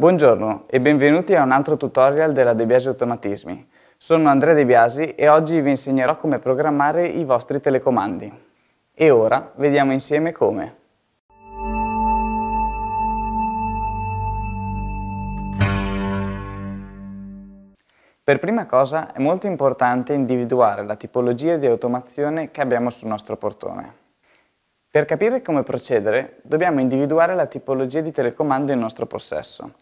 Buongiorno e benvenuti a un altro tutorial della De Biasi Automatismi. Sono Andrea De Biasi e oggi vi insegnerò come programmare i vostri telecomandi. E ora vediamo insieme come. Per prima cosa è molto importante individuare la tipologia di automazione che abbiamo sul nostro portone. Per capire come procedere dobbiamo individuare la tipologia di telecomando in nostro possesso.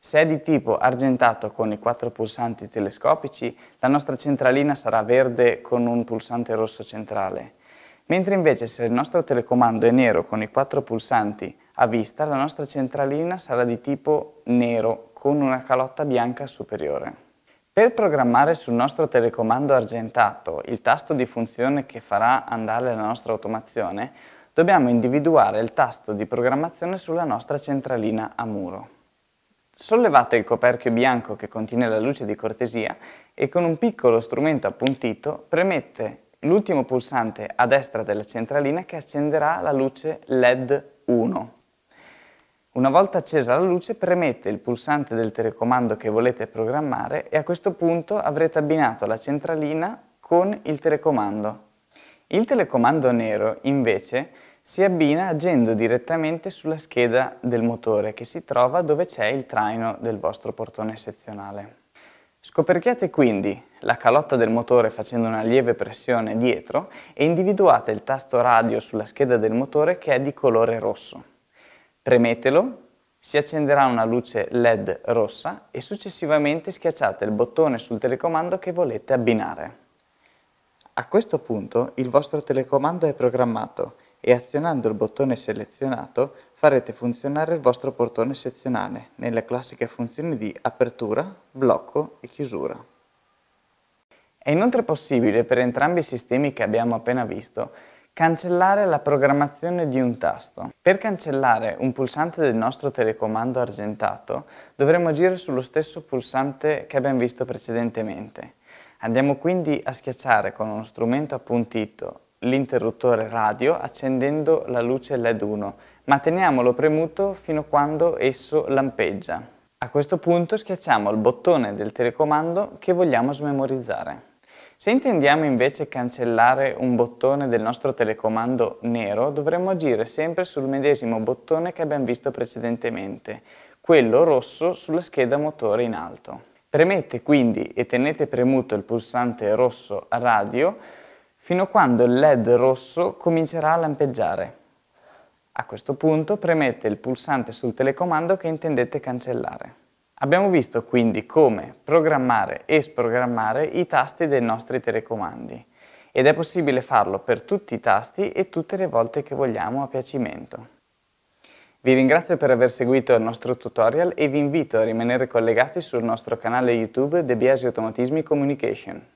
Se è di tipo argentato con i quattro pulsanti telescopici, la nostra centralina sarà verde con un pulsante rosso centrale. Mentre invece se il nostro telecomando è nero con i quattro pulsanti a vista, la nostra centralina sarà di tipo nero con una calotta bianca superiore. Per programmare sul nostro telecomando argentato il tasto di funzione che farà andare la nostra automazione, dobbiamo individuare il tasto di programmazione sulla nostra centralina a muro. Sollevate il coperchio bianco che contiene la luce di cortesia e con un piccolo strumento appuntito premette l'ultimo pulsante a destra della centralina che accenderà la luce LED 1. Una volta accesa la luce premete il pulsante del telecomando che volete programmare e a questo punto avrete abbinato la centralina con il telecomando il telecomando nero, invece, si abbina agendo direttamente sulla scheda del motore che si trova dove c'è il traino del vostro portone sezionale. Scoperchiate quindi la calotta del motore facendo una lieve pressione dietro e individuate il tasto radio sulla scheda del motore che è di colore rosso. Premetelo, si accenderà una luce LED rossa e successivamente schiacciate il bottone sul telecomando che volete abbinare. A questo punto il vostro telecomando è programmato e azionando il bottone selezionato farete funzionare il vostro portone sezionale nelle classiche funzioni di apertura, blocco e chiusura. È inoltre possibile per entrambi i sistemi che abbiamo appena visto cancellare la programmazione di un tasto. Per cancellare un pulsante del nostro telecomando argentato dovremo agire sullo stesso pulsante che abbiamo visto precedentemente. Andiamo quindi a schiacciare con uno strumento appuntito l'interruttore radio accendendo la luce LED 1, ma teniamolo premuto fino a quando esso lampeggia. A questo punto schiacciamo il bottone del telecomando che vogliamo smemorizzare. Se intendiamo invece cancellare un bottone del nostro telecomando nero, dovremmo agire sempre sul medesimo bottone che abbiamo visto precedentemente, quello rosso sulla scheda motore in alto. Premete quindi e tenete premuto il pulsante rosso radio fino a quando il LED rosso comincerà a lampeggiare. A questo punto premete il pulsante sul telecomando che intendete cancellare. Abbiamo visto quindi come programmare e sprogrammare i tasti dei nostri telecomandi ed è possibile farlo per tutti i tasti e tutte le volte che vogliamo a piacimento. Vi ringrazio per aver seguito il nostro tutorial e vi invito a rimanere collegati sul nostro canale YouTube De Biasi Automatismi Communication.